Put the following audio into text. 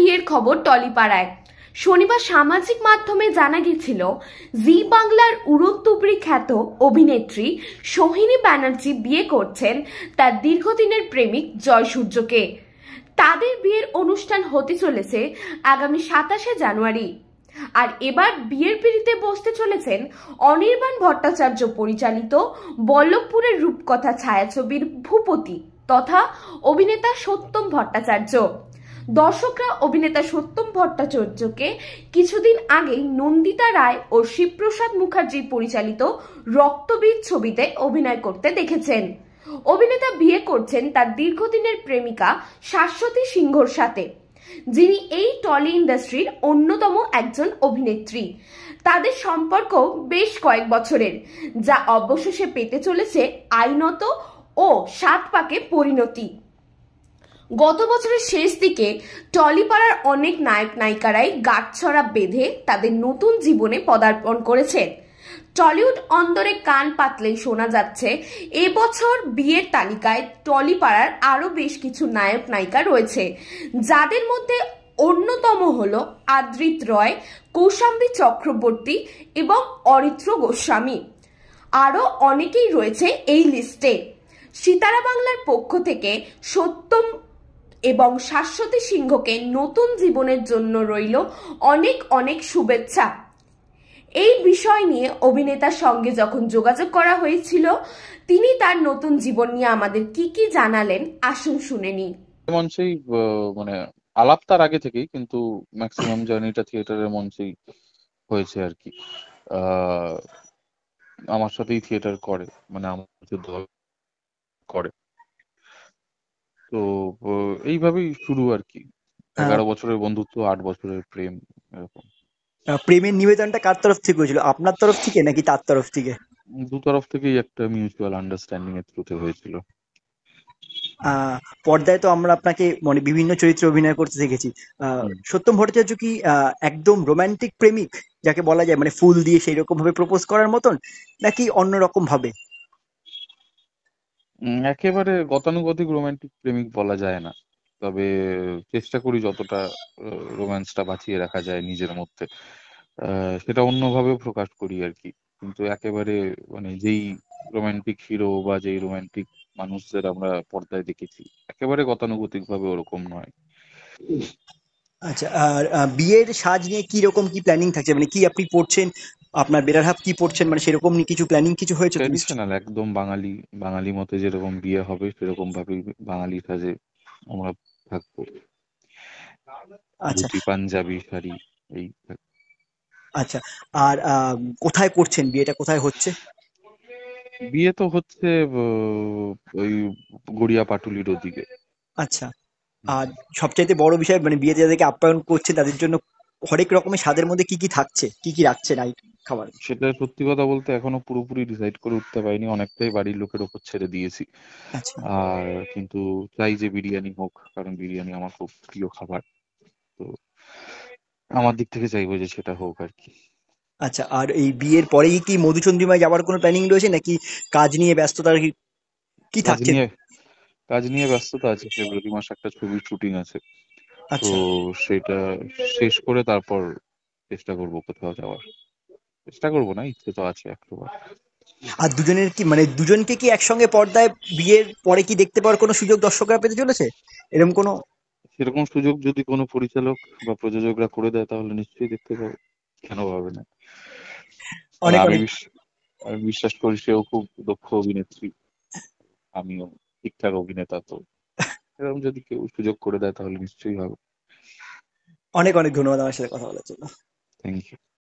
বিয়ের খবর টলিপাড়ায় শনিবার সামাজিক মাধ্যমে জানা গেছিল জি বাংলার উড়োতুবড়ি খ্যাত অভিনেত্রী সোহিনী ব্যানার্জি বিয়ে করছেন তার দীর্ঘদিনের প্রেমিক জয়সূর্যকে তাদের বিয়ের অনুষ্ঠান হতে চলেছে আগামী সাতাশে জানুয়ারি আর এবার বিয়ের পিড়িতে বসতে চলেছেন অনির্বাণ ভট্টাচার্য পরিচালিত বল্লভপুরের রূপকথা ছায়াছবির ভূপতি তথা অভিনেতা সত্যম ভট্টাচার্য দর্শকরা অভিনেতা সত্যম ভট্টাচার্যকে কিছুদিন আগেই নন্দিতা রায় ও শিবপ্রসাদ মুখার্জি পরিচালিত রক্তবীজ ছবিতে অভিনয় করতে দেখেছেন অভিনেতা বিয়ে করছেন তার দীর্ঘদিনের প্রেমিকা শাশ্বতী সিংহর সাথে যিনি এই টলি ইন্ডাস্ট্রির অন্যতম একজন অভিনেত্রী তাদের সম্পর্ক বেশ কয়েক বছরের যা অবশেষে পেতে চলেছে আইনত ও সাত পাকে পরিণতি গত বছরের শেষ দিকে টলিপাড়ার অনেক নায়ক নায়িকারাই গাঁটছড়া বেঁধে তাদের নতুন জীবনে পদার্পণ করেছেন টলিউড অন্দরে কান পাতলেই শোনা যাচ্ছে এবছর বিয়ের তালিকায় টলিপাড়ার আরও বেশ কিছু নায়ক নায়িকা রয়েছে যাদের মধ্যে অন্যতম হল আদ্রিত রয় কৌশাম্বী চক্রবর্তী এবং অরিত্র গোস্বামী আরও অনেকেই রয়েছে এই লিস্টে সিতারা বাংলার পক্ষ থেকে সত্যম এবং শাশ্বতী সিংহকে নতুন জীবনের জন্য রইল অনেক অনেক শুভেচ্ছা এই বিষয় নিয়ে অভিনেতার সঙ্গে যখন যোগাযোগ করা হয়েছিল তিনি তার নতুন জীবন নিয়ে আমাদের কি কি জানালেন আসুন শুনে নি মঞ্চেই মানে আলাপ তার আগে থেকেই কিন্তু ম্যাক্সিমাম জার্নিটা থিয়েটারের মঞ্চেই হয়েছে আর কি আমার সাথেই থিয়েটার করে মানে আমার দল করে তো এইভাবেই শুরু আর কি হ্যাঁ। এগারো বছরের বন্ধুত্ব আট বছরের প্রেম এরকম প্রেমের নিবেদনটা কার তরফ থেকে হয়েছিল আপনার তরফ থেকে নাকি তার তরফ থেকে দু তরফ থেকেই একটা মিউচুয়াল আন্ডারস্ট্যান্ডিং এর থ্রুতে হয়েছিল পর্দায় তো আমরা আপনাকে মানে বিভিন্ন চরিত্রে অভিনয় করতে দেখেছি সত্যম ভট্টাচার্য কি একদম রোমান্টিক প্রেমিক যাকে বলা যায় মানে ফুল দিয়ে সেই রকম ভাবে প্রপোজ করার মতন নাকি অন্যরকম ভাবে উম, একেবারে গতানুগতিক রোমান্টিক প্রেমিক বলা যায় না তবে চেষ্টা করি যতটা রোম্যান্সটা বাঁচিয়ে রাখা যায় নিজের মধ্যে আহ, সেটা অন্যভাবে প্রকাশ করি আর কি কিন্তু একেবারে মানে যেই রোমান্টিক হিরো বা যেই রোমান্টিক মানুষদের আমরা পর্দায় দেখেছি একেবারে গতানুগতিক ভাবে ওরকম নয় আচ্ছা আর বিয়ের সাজ নিয়ে কি রকম কি প্ল্যানিং থাকছে মানে কি আপনি পড়ছেন আপনার বেড়ার হাব কি পড়ছেন মানে সেরকম নিয়ে কিছু প্ল্যানিং কিছু হয়েছে ট্র্যাডিশনাল একদম বাঙালি বাঙালি মতে যেরকম বিয়ে হবে সেরকম ভাবে বাঙালি সাজে আমরা থাকবো আচ্ছা পাঞ্জাবি শাড়ি এই আচ্ছা আর কোথায় করছেন বিয়েটা কোথায় হচ্ছে বিয়ে তো হচ্ছে ওই গড়িয়া পাটুলির ওদিকে আচ্ছা আর সবচাইতে বড় বিষয় মানে বিয়েতে যাদেরকে আপ্যায়ন করছে তাদের জন্য হরেক রকমের স্বাদের মধ্যে কি কি থাকছে কি কি রাখছে নাইট খাবার সেটা সত্যি কথা বলতে এখনো পুরোপুরি ডিসাইড করে উঠতে পারিনি অনেকটাই বাড়ির লোকের ওপর ছেড়ে দিয়েছি আচ্ছা। আর কিন্তু চাই যে বিরিয়ানি হোক কারণ বিরিয়ানি আমার খুব প্রিয় খাবার তো আমার দিক থেকে চাইবো যে সেটা হোক আর কি আচ্ছা আর এই বিয়ের পরেই কি মধুচন্দ্রিমায় যাওয়ার কোনো প্ল্যানিং রয়েছে নাকি কাজ নিয়ে ব্যস্ততার কি থাকছে কাজ নিয়ে ব্যস্ততা আছে ফেব্রুয়ারি মাস একটা আচ্ছা। ছবির শুটিং আছে তো সেটা শেষ করে তারপর চেষ্টা করব কোথাও যাওয়ার চেষ্টা করব না ইচ্ছে তো আছে একবার আর দুজনের কি মানে দুজনকে কি একসঙ্গে পর্দায় বিয়ের পরে কি দেখতে পাওয়ার কোনো সুযোগ দর্শকরা পেতে চলেছে এরকম কোনো সেরকম সুযোগ যদি কোনো পরিচালক বা প্রযোজকরা করে দেয় তাহলে নিশ্চয়ই দেখতে পাবো কেন পাবে না আমি বিশ্বাস করি সেও খুব দক্ষ অভিনেত্রী আমিও ঠিকঠাক অভিনেতা তো এরকম যদি কেউ সুযোগ করে দেয় তাহলে নিশ্চয়ই হবে অনেক অনেক ধন্যবাদ আমার সাথে কথা বলার জন্য থ্যাংক ইউ